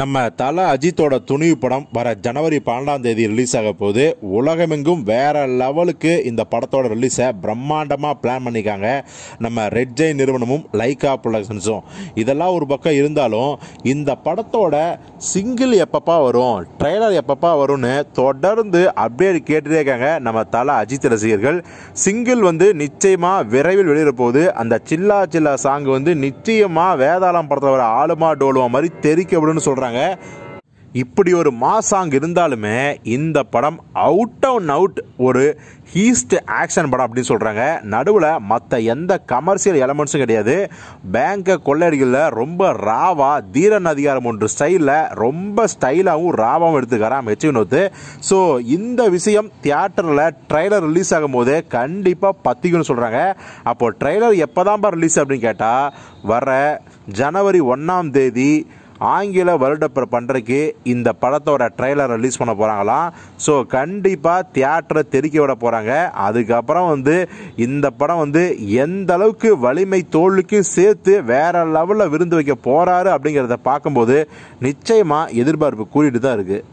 நம்ம தல அஜித்தோட துணிவு படம் வர ஜனவரி பன்னெண்டாம் தேதி ரிலீஸ் ஆக போது உலகமெங்கும் வேற லெவலுக்கு இந்த படத்தோட ரிலீஸை பிரம்மாண்டமாக பிளான் பண்ணியிருக்காங்க நம்ம ரெட் ஜெய் நிறுவனமும் லைகா ப்ரொடக்ஷன்ஸும் இதெல்லாம் ஒரு பக்கம் இருந்தாலும் இந்த படத்தோட சிங்கிள் எப்பப்பா வரும் ட்ரெய்லர் எப்பப்பா வரும்னு தொடர்ந்து அப்டேட் கேட்டுட்டே இருக்காங்க நம்ம தல அஜித் ரசிகர்கள் சிங்கிள் வந்து நிச்சயமாக விரைவில் வெளியிட போகுது அந்த சில்லா சில்லா சாங் வந்து நிச்சயமாக வேதாளம் படத்தில் வர ஆளுமா டோலுமா மாதிரி தெரிக்கப்படும் சொல்கிறாங்க சொல்கிறாங்க இப்படி ஒரு மா இருந்தாலுமே இந்த படம் அவுட் அவுட் அவுட் ஒரு ஹீஸ்ட் ஆக்ஷன் படம் அப்படின்னு சொல்கிறாங்க நடுவில் மற்ற எந்த கமர்ஷியல் எலமெண்ட்ஸும் கிடையாது பேங்கை கொள்ளடிகளில் ரொம்ப ராவாக தீரன் அதிகாரம் ஒன்று ஸ்டைலில் ரொம்ப ஸ்டைலாகவும் ராவாகவும் எடுத்துக்கிறான் மெச்சு வினோத்து ஸோ இந்த விஷயம் தியேட்டரில் ட்ரெய்லர் ரிலீஸ் ஆகும்போது கண்டிப்பாக பத்திக்கணும்னு சொல்கிறாங்க அப்போது ட்ரெய்லர் எப்போ தான்ப்பா ரிலீஸ் அப்படின்னு கேட்டால் வர ஜனவரி ஒன்றாம் தேதி ஆங்கில வருடப்பிறப்பு பண்ணுறதுக்கு இந்த படத்தோட ட்ரெய்லர் ரிலீஸ் பண்ண போகிறாங்களாம் ஸோ கண்டிப்பாக தியேட்டரை தெருக்கி விட போகிறாங்க அதுக்கப்புறம் வந்து இந்த படம் வந்து எந்த அளவுக்கு வலிமை தோல்லுக்கு சேர்த்து வேற லெவலில் விருந்து வைக்க போகிறாரு அப்படிங்கிறத பார்க்கும்போது நிச்சயமாக எதிர்பார்ப்பு கூட்டிகிட்டு தான் இருக்குது